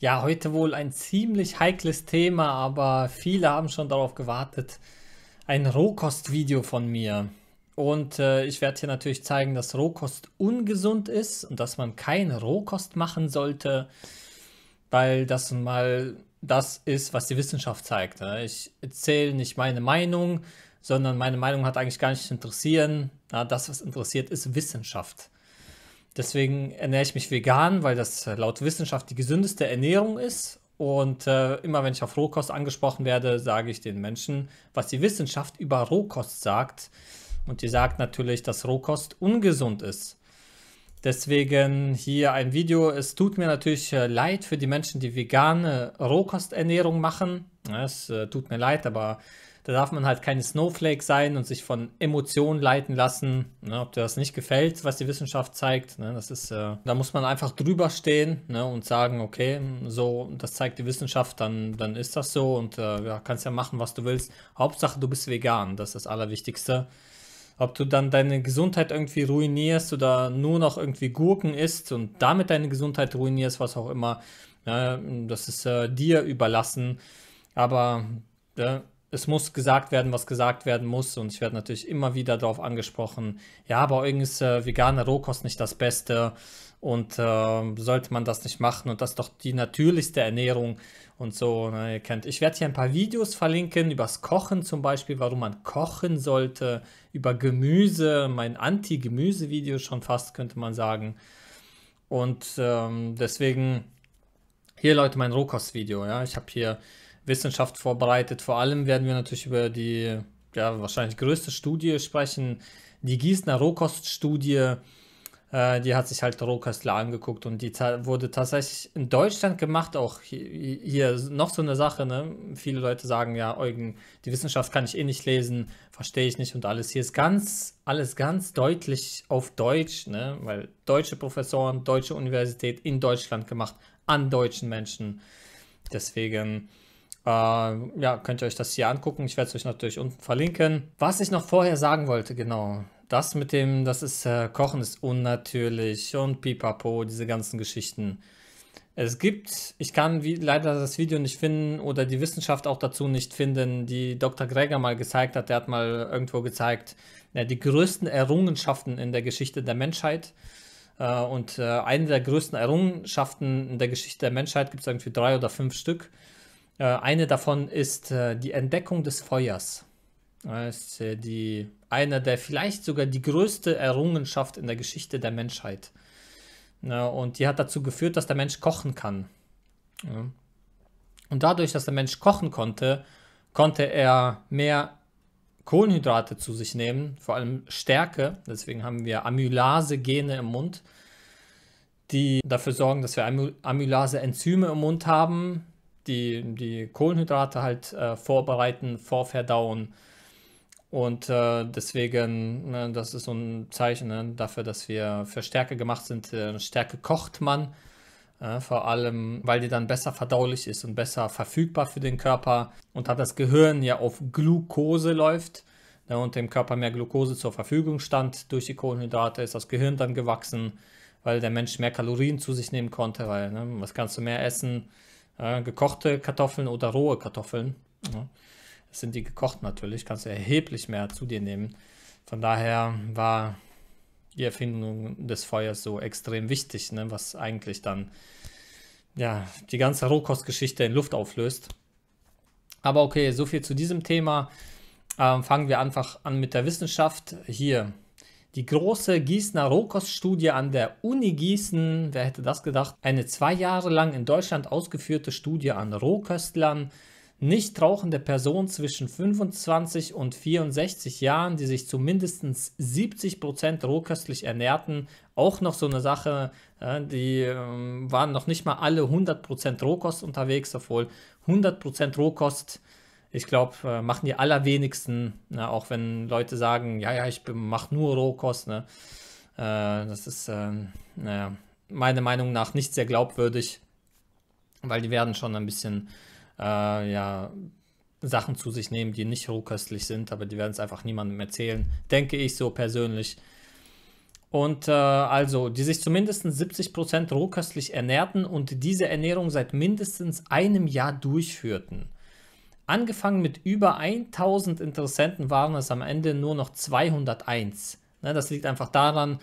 Ja, heute wohl ein ziemlich heikles Thema, aber viele haben schon darauf gewartet. Ein Rohkostvideo von mir. Und äh, ich werde hier natürlich zeigen, dass Rohkost ungesund ist und dass man keine Rohkost machen sollte, weil das mal das ist, was die Wissenschaft zeigt. Ne? Ich erzähle nicht meine Meinung, sondern meine Meinung hat eigentlich gar nicht zu interessieren. Na, das, was interessiert, ist Wissenschaft. Deswegen ernähre ich mich vegan, weil das laut Wissenschaft die gesündeste Ernährung ist. Und äh, immer wenn ich auf Rohkost angesprochen werde, sage ich den Menschen, was die Wissenschaft über Rohkost sagt. Und die sagt natürlich, dass Rohkost ungesund ist. Deswegen hier ein Video. Es tut mir natürlich äh, leid für die Menschen, die vegane Rohkosternährung machen. es äh, tut mir leid, aber da darf man halt keine Snowflake sein und sich von Emotionen leiten lassen. Ne, ob dir das nicht gefällt, was die Wissenschaft zeigt, ne, das ist, äh, da muss man einfach drüber stehen ne, und sagen, okay, so, das zeigt die Wissenschaft, dann, dann ist das so und äh, ja, kannst ja machen, was du willst. Hauptsache, du bist vegan, das ist das Allerwichtigste. Ob du dann deine Gesundheit irgendwie ruinierst oder nur noch irgendwie Gurken isst und damit deine Gesundheit ruinierst, was auch immer, ne, das ist äh, dir überlassen. Aber äh, es muss gesagt werden, was gesagt werden muss. Und ich werde natürlich immer wieder darauf angesprochen, ja, aber Eugen ist äh, veganer Rohkost nicht das Beste und äh, sollte man das nicht machen und das ist doch die natürlichste Ernährung und so. Ne, ihr kennt. Ich werde hier ein paar Videos verlinken übers Kochen zum Beispiel, warum man kochen sollte, über Gemüse, mein Anti-Gemüse-Video schon fast, könnte man sagen. Und ähm, deswegen hier Leute mein Rohkostvideo. Ja, ich habe hier Wissenschaft vorbereitet. Vor allem werden wir natürlich über die ja, wahrscheinlich größte Studie sprechen, die Gießener Rohkoststudie. Äh, die hat sich halt Rohköstler angeguckt und die wurde tatsächlich in Deutschland gemacht. Auch hier, hier noch so eine Sache. Ne? Viele Leute sagen ja, Eugen, die Wissenschaft kann ich eh nicht lesen, verstehe ich nicht und alles. Hier ist ganz, alles ganz deutlich auf Deutsch, ne? weil deutsche Professoren, deutsche Universität in Deutschland gemacht, an deutschen Menschen. Deswegen äh, ja, könnt ihr euch das hier angucken. Ich werde es euch natürlich unten verlinken. Was ich noch vorher sagen wollte, genau. Das mit dem, das ist, äh, Kochen ist unnatürlich und pipapo, diese ganzen Geschichten. Es gibt, ich kann wie, leider das Video nicht finden oder die Wissenschaft auch dazu nicht finden, die Dr. Greger mal gezeigt hat. Der hat mal irgendwo gezeigt, ja, die größten Errungenschaften in der Geschichte der Menschheit. Äh, und äh, eine der größten Errungenschaften in der Geschichte der Menschheit gibt es irgendwie drei oder fünf Stück. Äh, eine davon ist äh, die Entdeckung des Feuers. Das ist äh, die, eine der vielleicht sogar die größte Errungenschaft in der Geschichte der Menschheit. Und die hat dazu geführt, dass der Mensch kochen kann. Und dadurch, dass der Mensch kochen konnte, konnte er mehr Kohlenhydrate zu sich nehmen, vor allem Stärke. Deswegen haben wir Amylase-Gene im Mund, die dafür sorgen, dass wir Amylase-Enzyme im Mund haben, die, die Kohlenhydrate halt äh, vorbereiten, vorverdauen. Und äh, deswegen, ne, das ist so ein Zeichen ne, dafür, dass wir für Stärke gemacht sind. Äh, Stärke kocht man, äh, vor allem weil die dann besser verdaulich ist und besser verfügbar für den Körper. Und da das Gehirn ja auf Glucose läuft ne, und dem Körper mehr Glucose zur Verfügung stand durch die Kohlenhydrate, ist das Gehirn dann gewachsen, weil der Mensch mehr Kalorien zu sich nehmen konnte, weil ne, was kannst du mehr essen? äh, gekochte Kartoffeln oder rohe Kartoffeln. Ja. Das sind die gekocht natürlich, kannst du erheblich mehr zu dir nehmen. Von daher war die Erfindung des Feuers so extrem wichtig, ne? was eigentlich dann ja, die ganze Rohkostgeschichte in Luft auflöst. Aber okay, so viel zu diesem Thema. Ähm, fangen wir einfach an mit der Wissenschaft. Hier die große Gießener Rohkoststudie an der Uni Gießen, wer hätte das gedacht, eine zwei Jahre lang in Deutschland ausgeführte Studie an Rohköstlern, nicht rauchende Personen zwischen 25 und 64 Jahren, die sich zu mindestens 70% Prozent rohköstlich ernährten, auch noch so eine Sache, äh, die ähm, waren noch nicht mal alle 100% Rohkost unterwegs, obwohl 100% Rohkost ich glaube, äh, machen die allerwenigsten, ne? auch wenn Leute sagen, ja, ja, ich mache nur Rohkost. Ne? Äh, das ist, äh, naja, meiner Meinung nach nicht sehr glaubwürdig, weil die werden schon ein bisschen, äh, ja, Sachen zu sich nehmen, die nicht rohköstlich sind, aber die werden es einfach niemandem erzählen, denke ich so persönlich. Und äh, also, die sich zumindest 70% rohköstlich ernährten und diese Ernährung seit mindestens einem Jahr durchführten. Angefangen mit über 1000 Interessenten waren es am Ende nur noch 201. Ne, das liegt einfach daran,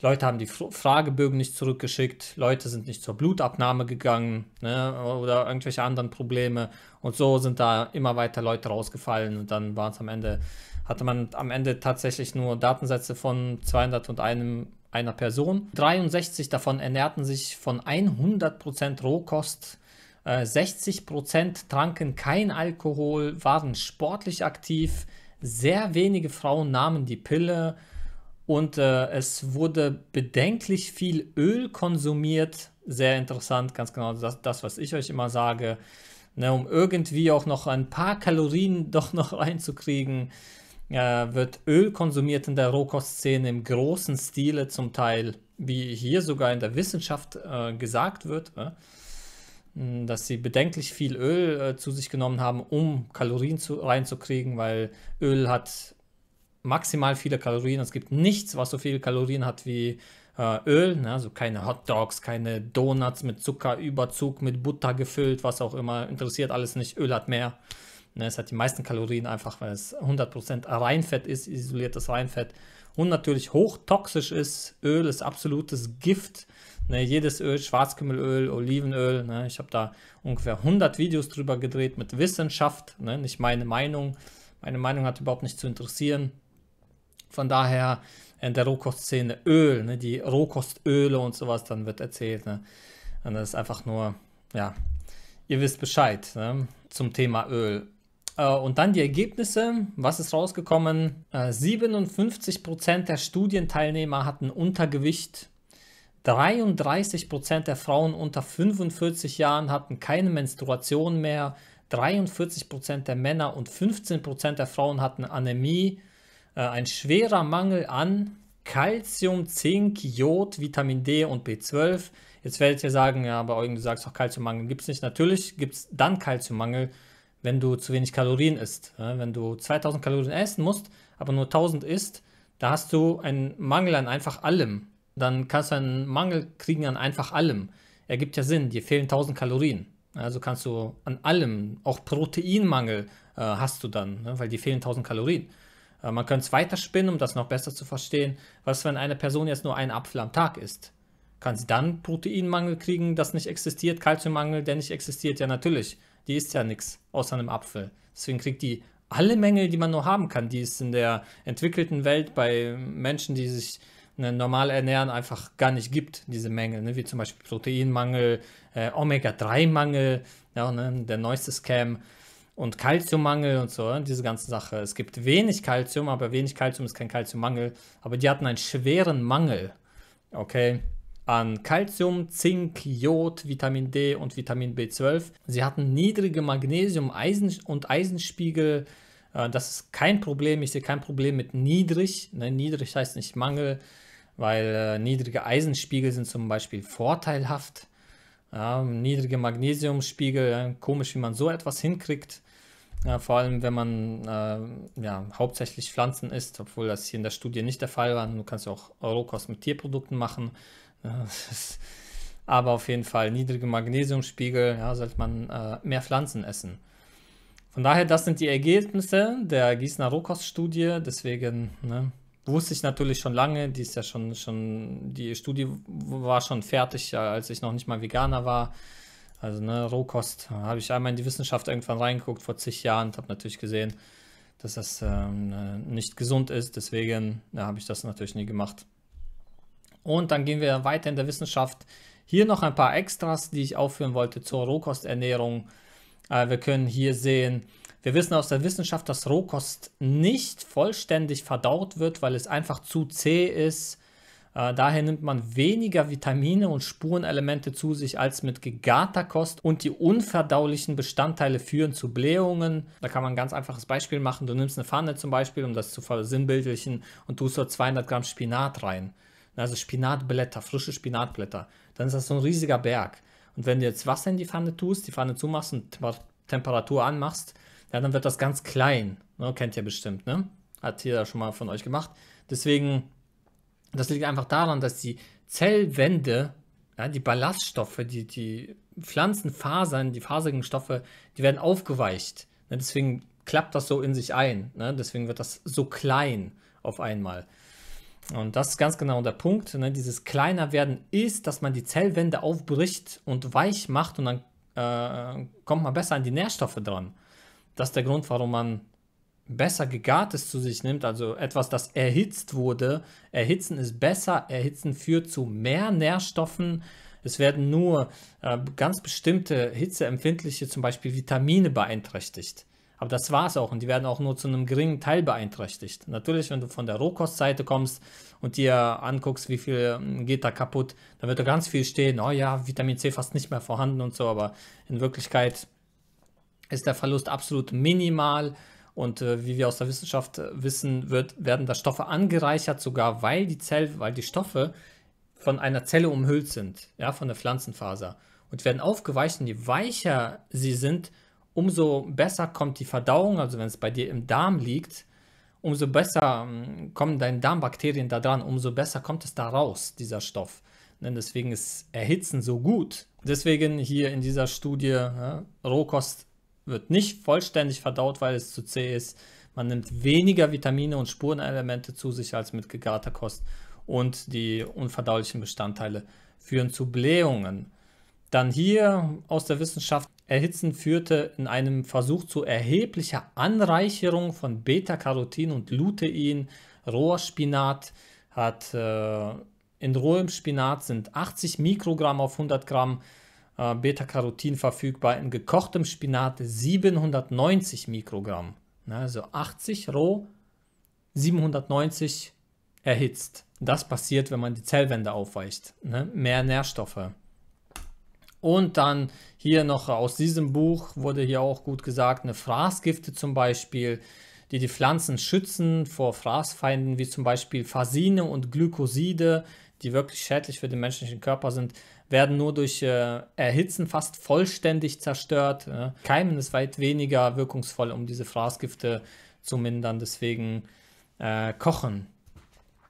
Leute haben die Fragebögen nicht zurückgeschickt, Leute sind nicht zur Blutabnahme gegangen ne, oder irgendwelche anderen Probleme. Und so sind da immer weiter Leute rausgefallen und dann waren es am Ende, hatte man am Ende tatsächlich nur Datensätze von 201 einer Person. 63 davon ernährten sich von 100% Rohkost 60 äh, tranken kein Alkohol, waren sportlich aktiv, sehr wenige Frauen nahmen die Pille und äh, es wurde bedenklich viel Öl konsumiert. Sehr interessant, ganz genau das, das was ich euch immer sage, ne, um irgendwie auch noch ein paar Kalorien doch noch reinzukriegen. Äh, wird Öl konsumiert in der Rohkostszene im großen Stile zum Teil, wie hier sogar in der Wissenschaft äh, gesagt wird. Ne? dass sie bedenklich viel Öl äh, zu sich genommen haben, um Kalorien zu, reinzukriegen, weil Öl hat maximal viele Kalorien. Es gibt nichts, was so viele Kalorien hat wie äh, Öl. Ne? Also keine Hot Dogs, keine Donuts mit Zuckerüberzug, mit Butter gefüllt, was auch immer. Interessiert alles nicht. Öl hat mehr. Ne? Es hat die meisten Kalorien einfach, weil es 100% Reinfett ist, isoliertes Reinfett. Und natürlich hochtoxisch ist. Öl ist absolutes Gift Ne, jedes Öl, Schwarzkümmelöl, Olivenöl. Ne, ich habe da ungefähr 100 Videos drüber gedreht mit Wissenschaft, ne, nicht meine Meinung. Meine Meinung hat überhaupt nicht zu interessieren. Von daher in äh, der Rohkostszene Öl, ne, die Rohkostöle und sowas dann wird erzählt. Ne. Und das ist einfach nur, ja, ihr wisst Bescheid ne, zum Thema Öl. Äh, und dann die Ergebnisse. Was ist rausgekommen? 57% äh, der Studienteilnehmer hatten Untergewicht 33 der Frauen unter 45 Jahren hatten keine Menstruation mehr. 43 der Männer und 15 der Frauen hatten Anämie. Äh, ein schwerer Mangel an Calcium, Zink, Jod, Vitamin D und B12. Jetzt werdet ihr sagen, ja, aber Eugen, du sagst doch, Kalziummangel gibt es nicht. Natürlich gibt es dann Kalziummangel, wenn du zu wenig Kalorien isst. Ne? Wenn du 2000 Kalorien essen musst, aber nur 1000 isst, da hast du einen Mangel an einfach allem dann kannst du einen Mangel kriegen an einfach allem. Ergibt ja Sinn, dir fehlen 1000 Kalorien. Also kannst du an allem, auch Proteinmangel äh, hast du dann, ne? weil dir fehlen 1000 Kalorien. Äh, man könnte es weiterspinnen, um das noch besser zu verstehen. Was, wenn eine Person jetzt nur einen Apfel am Tag isst? Kann sie dann Proteinmangel kriegen, das nicht existiert? Kalziummangel, der nicht existiert? Ja, natürlich. Die isst ja nichts außer einem Apfel. Deswegen kriegt die alle Mängel, die man nur haben kann, die ist in der entwickelten Welt bei Menschen, die sich ne, normal ernähren einfach gar nicht gibt, diese Mängel, ne, wie zum Beispiel Proteinmangel, äh, Omega-3-Mangel, ja, ne, der neueste Scam und Kalziummangel und so, ne, diese ganze Sache. Es gibt wenig Kalzium, aber wenig Kalzium ist kein Kalziummangel, aber die hatten einen schweren Mangel, okay, an Kalzium, Zink, Jod, Vitamin D und Vitamin B12. Sie hatten niedrige Magnesium- Eisen und Eisenspiegel, äh, das ist kein Problem. Ich sehe kein Problem mit niedrig. Ne, niedrig heißt nicht Mangel weil äh, niedrige Eisenspiegel sind zum Beispiel vorteilhaft. Ja, niedrige Magnesiumspiegel, ja, komisch, wie man so etwas hinkriegt. Ja, vor allem, wenn man äh, ja, hauptsächlich Pflanzen isst, obwohl das hier in der Studie nicht der Fall war. Du kannst auch Rohkost mit Tierprodukten machen. Aber auf jeden Fall niedrige Magnesiumspiegel, ja, sollte man äh, mehr Pflanzen essen. Von daher, das sind die Ergebnisse der Gießener Rohkoststudie. Deswegen, ne, wusste ich natürlich schon lange, die ist ja schon, schon, die Studie war schon fertig, als ich noch nicht mal Veganer war. Also, ne, Rohkost habe ich einmal in die Wissenschaft irgendwann reingeguckt vor zig Jahren und habe natürlich gesehen, dass das ähm, äh, nicht gesund ist. Deswegen ja, habe ich das natürlich nie gemacht. Und dann gehen wir weiter in der Wissenschaft. Hier noch ein paar Extras, die ich aufführen wollte zur Rohkosternährung. Äh, wir können hier sehen, wir wissen aus der Wissenschaft, dass Rohkost nicht vollständig verdaut wird, weil es einfach zu zäh ist. Äh, daher nimmt man weniger Vitamine und Spurenelemente zu sich als mit gegarter Kost und die unverdaulichen Bestandteile führen zu Blähungen. Da kann man ein ganz einfaches Beispiel machen. Du nimmst eine Pfanne zum Beispiel, um das zu versinnbildlichen, und tust dort 200 Gramm Spinat rein. Also Spinatblätter, frische Spinatblätter. Dann ist das so ein riesiger Berg. Und wenn du jetzt Wasser in die Pfanne tust, die Pfanne zumachst und Temperatur anmachst, ja, dann wird das ganz klein. Ne? Kennt ihr bestimmt, ne? Hat jeder schon mal von euch gemacht. Deswegen, das liegt einfach daran, dass die Zellwände, ja, die Ballaststoffe, die, die Pflanzenfasern, die faserigen Stoffe, die werden aufgeweicht. Ne? Deswegen klappt das so in sich ein. Ne? Deswegen wird das so klein auf einmal. Und das ist ganz genau der Punkt. Ne? Dieses Kleinerwerden ist, dass man die Zellwände aufbricht und weich macht und dann äh, kommt man besser an die Nährstoffe dran das ist der Grund, warum man besser gegartes zu sich nimmt, also etwas, das erhitzt wurde. Erhitzen ist besser, erhitzen führt zu mehr Nährstoffen. Es werden nur äh, ganz bestimmte hitzeempfindliche, zum Beispiel Vitamine beeinträchtigt. Aber das war es auch und die werden auch nur zu einem geringen Teil beeinträchtigt. Natürlich, wenn du von der Rohkostseite kommst und dir anguckst, wie viel ähm, geht da kaputt, dann wird da ganz viel stehen, oh ja, Vitamin C fast nicht mehr vorhanden und so, aber in Wirklichkeit ist der Verlust absolut minimal. Und äh, wie wir aus der Wissenschaft äh, wissen, wird, werden da Stoffe angereichert, sogar weil die Zell, weil die Stoffe von einer Zelle umhüllt sind, ja, von der Pflanzenfaser. Und werden aufgeweicht und je weicher sie sind, umso besser kommt die Verdauung, also wenn es bei dir im Darm liegt, umso besser ähm, kommen deine Darmbakterien da dran, umso besser kommt es da raus, dieser Stoff. Und deswegen ist Erhitzen so gut. Deswegen hier in dieser Studie ja, Rohkost wird nicht vollständig verdaut, weil es zu zäh ist. Man nimmt weniger Vitamine und Spurenelemente zu sich als mit gegarter Kost und die unverdaulichen Bestandteile führen zu Blähungen. Dann hier aus der Wissenschaft, Erhitzen führte in einem Versuch zu erheblicher Anreicherung von Beta-Carotin und Lutein. Rohrspinat hat, äh, in rohem Spinat sind 80 Mikrogramm auf 100 Gramm äh, Beta-Carotin verfügbar in gekochtem Spinat 790 Mikrogramm. Ne, also 80 roh, 790 erhitzt. Das passiert, wenn man die Zellwände aufweicht. Ne? Mehr Nährstoffe. Und dann hier noch aus diesem Buch wurde hier auch gut gesagt, eine Fraßgifte zum Beispiel, die die Pflanzen schützen vor Fraßfeinden, wie zum Beispiel Phasine und Glykoside, die wirklich schädlich für den menschlichen Körper sind, werden nur durch äh, Erhitzen fast vollständig zerstört. Äh. Keimen ist weit weniger wirkungsvoll, um diese Fraßgifte zu mindern. Deswegen äh, kochen.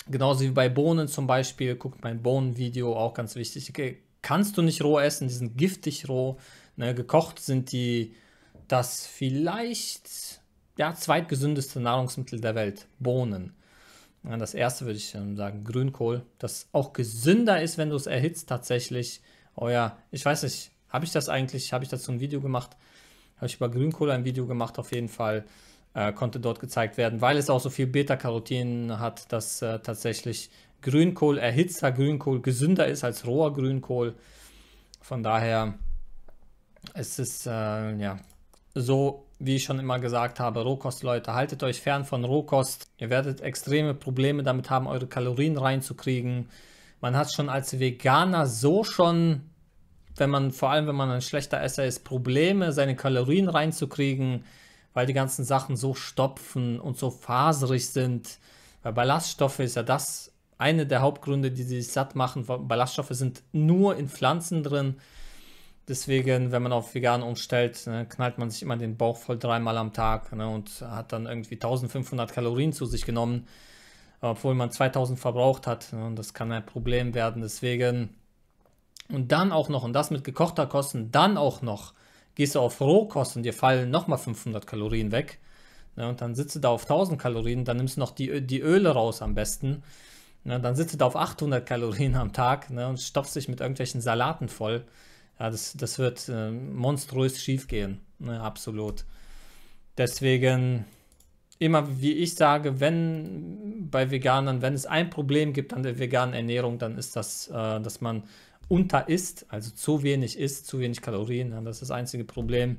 Genauso wie bei Bohnen zum Beispiel, guckt mein Bohnenvideo, auch ganz wichtig. Äh, kannst du nicht roh essen, die sind giftig roh. Ne? Gekocht sind die das vielleicht ja, zweitgesündeste Nahrungsmittel der Welt, Bohnen. Das erste würde ich sagen, Grünkohl, das auch gesünder ist, wenn du es erhitzt tatsächlich. Oh ja, ich weiß nicht, habe ich das eigentlich, habe ich dazu ein Video gemacht? Habe ich über Grünkohl ein Video gemacht, auf jeden Fall äh, konnte dort gezeigt werden, weil es auch so viel Beta-Carotin hat, dass äh, tatsächlich Grünkohl, erhitzter Grünkohl gesünder ist als roher Grünkohl. Von daher ist es äh, ja so wie ich schon immer gesagt habe, Rohkost, Leute, haltet euch fern von Rohkost. Ihr werdet extreme Probleme damit haben, eure Kalorien reinzukriegen. Man hat schon als Veganer so schon, wenn man, vor allem wenn man ein schlechter Esser ist, Probleme, seine Kalorien reinzukriegen, weil die ganzen Sachen so stopfen und so faserig sind. Weil Ballaststoffe ist ja das eine der Hauptgründe, die sich satt machen. Ballaststoffe sind nur in Pflanzen drin. Deswegen, wenn man auf vegan umstellt, ne, knallt man sich immer den Bauch voll dreimal am Tag ne, und hat dann irgendwie 1500 Kalorien zu sich genommen, obwohl man 2000 verbraucht hat. Ne, und das kann ein Problem werden. Deswegen, und dann auch noch, und das mit gekochter Kosten, dann auch noch, gehst du auf Rohkost und dir fallen nochmal 500 Kalorien weg. Ne, und dann sitzt du da auf 1000 Kalorien, dann nimmst du noch die, die Öle raus am besten. Ne, dann sitzt du da auf 800 Kalorien am Tag ne, und stopfst dich mit irgendwelchen Salaten voll ja, das, das wird äh, monströs schiefgehen, ne, absolut. Deswegen, immer wie ich sage, wenn bei Veganern, wenn es ein Problem gibt an der veganen Ernährung, dann ist das, äh, dass man unter isst, also zu wenig isst, zu wenig Kalorien, ja, das ist das einzige Problem.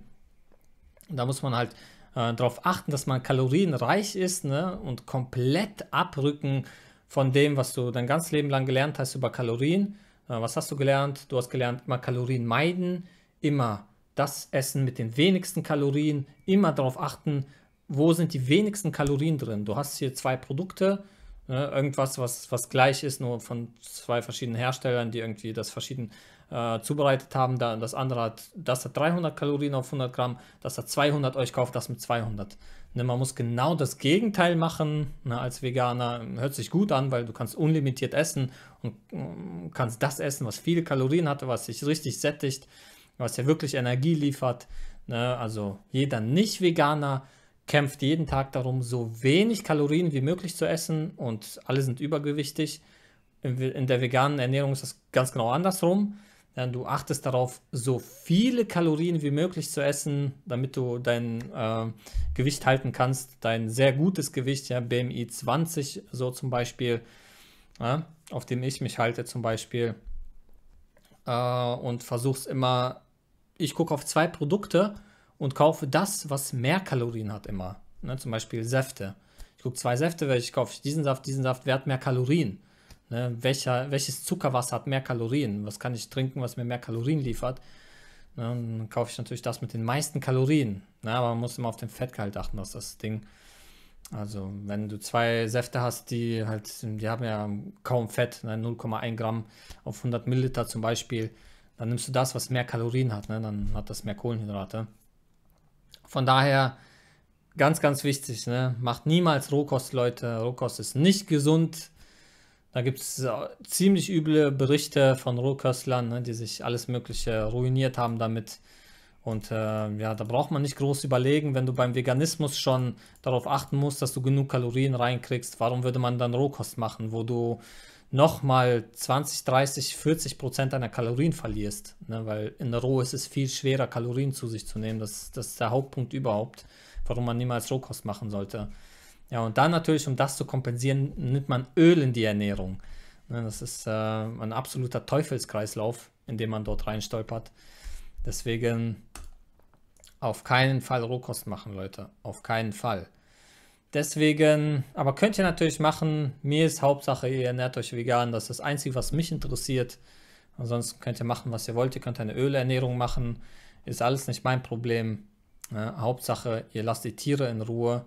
Da muss man halt äh, darauf achten, dass man kalorienreich ist ne, und komplett abrücken von dem, was du dein ganzes Leben lang gelernt hast über Kalorien äh, was hast du gelernt? Du hast gelernt, immer Kalorien meiden, immer das Essen mit den wenigsten Kalorien, immer darauf achten, wo sind die wenigsten Kalorien drin. Du hast hier zwei Produkte, ne, irgendwas, was, was gleich ist, nur von zwei verschiedenen Herstellern, die irgendwie das verschieden äh, zubereitet haben. das andere hat, das hat 300 Kalorien auf 100 Gramm, das hat 200, euch kauft das mit 200. Ne, man muss genau das Gegenteil machen ne, als Veganer. Hm, hört sich gut an, weil du kannst unlimitiert essen und um, hm, kannst das essen, was viele Kalorien hat, was sich richtig sättigt, was ja wirklich Energie liefert. Ne, also jeder Nicht-Veganer kämpft jeden Tag darum, so wenig Kalorien wie möglich zu essen und alle sind übergewichtig. In, in der veganen Ernährung ist das ganz genau andersrum. Du achtest darauf, so viele Kalorien wie möglich zu essen, damit du dein äh, Gewicht halten kannst, dein sehr gutes Gewicht, ja, BMI 20 so zum Beispiel, ja, auf dem ich mich halte zum Beispiel. Äh, und versuchst immer, ich gucke auf zwei Produkte und kaufe das, was mehr Kalorien hat immer. Ne, zum Beispiel Säfte. Ich gucke zwei Säfte, welche kaufe ich? Diesen Saft, diesen Saft, wer hat mehr Kalorien? Ne? Welcher, welches Zuckerwasser hat mehr Kalorien? Was kann ich trinken, was mir mehr Kalorien liefert? Ne? Und dann kaufe ich natürlich das mit den meisten Kalorien. Ne? Aber man muss immer auf den Fettgehalt achten, dass das Ding. Also, wenn du zwei Säfte hast, die halt, die haben ja kaum Fett, ne? 0,1 Gramm auf 100 Milliliter zum Beispiel, dann nimmst du das, was mehr Kalorien hat, ne? dann hat das mehr Kohlenhydrate. Von daher, ganz, ganz wichtig, ne? macht niemals Rohkost, Leute. Rohkost ist nicht gesund. Da gibt es äh, ziemlich üble Berichte von Rohköstlern, ne, die sich alles Mögliche ruiniert haben damit. Und äh, ja, da braucht man nicht groß überlegen, wenn du beim Veganismus schon darauf achten musst, dass du genug Kalorien reinkriegst, warum würde man dann Rohkost machen, wo du nochmal 20, 30, 40 Prozent deiner Kalorien verlierst? Ne? Weil in der Roh ist es viel schwerer, Kalorien zu sich zu nehmen. Das, das ist der Hauptpunkt überhaupt, warum man niemals Rohkost machen sollte. Ja, und dann natürlich, um das zu kompensieren, nimmt man Öl in die Ernährung. Ne, das ist äh, ein absoluter Teufelskreislauf, in dem man dort reinstolpert. Deswegen auf keinen Fall Rohkost machen, Leute. Auf keinen Fall. Deswegen, aber könnt ihr natürlich machen. Mir ist Hauptsache, ihr ernährt euch vegan. Das ist das Einzige, was mich interessiert. Ansonsten könnt ihr machen, was ihr wollt. Ihr könnt eine Ölernährung machen. Ist alles nicht mein Problem. Ja, ne, Hauptsache, ihr lasst die Tiere in Ruhe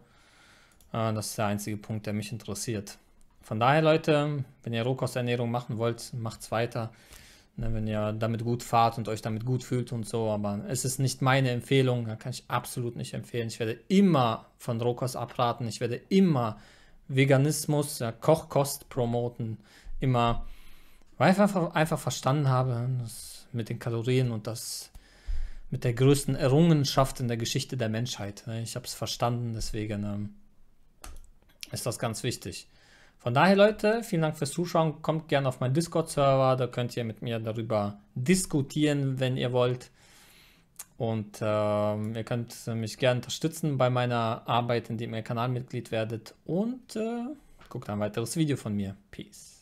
Ah, das ist der einzige Punkt, der mich interessiert. Von daher, Leute, wenn ihr Rohkosternährung machen wollt, macht's weiter. Ne, wenn ihr damit gut fahrt und euch damit gut fühlt und so, aber es ist nicht meine Empfehlung, kann ich absolut nicht empfehlen. Ich werde immer von Rohkost abraten, ich werde immer Veganismus, Kochkost promoten, immer, weil ich einfach, einfach verstanden habe, ne, das mit den Kalorien und das mit der größten Errungenschaft in der Geschichte der Menschheit. Ne. Ich habe es verstanden, deswegen ähm, ist das ganz wichtig. Von daher, Leute, vielen Dank fürs Zuschauen. Kommt gerne auf meinen Discord-Server, da könnt ihr mit mir darüber diskutieren, wenn ihr wollt. Und äh, ihr könnt mich gerne unterstützen bei meiner Arbeit, indem ihr Kanalmitglied werdet. Und äh, guckt ein weiteres Video von mir. Peace.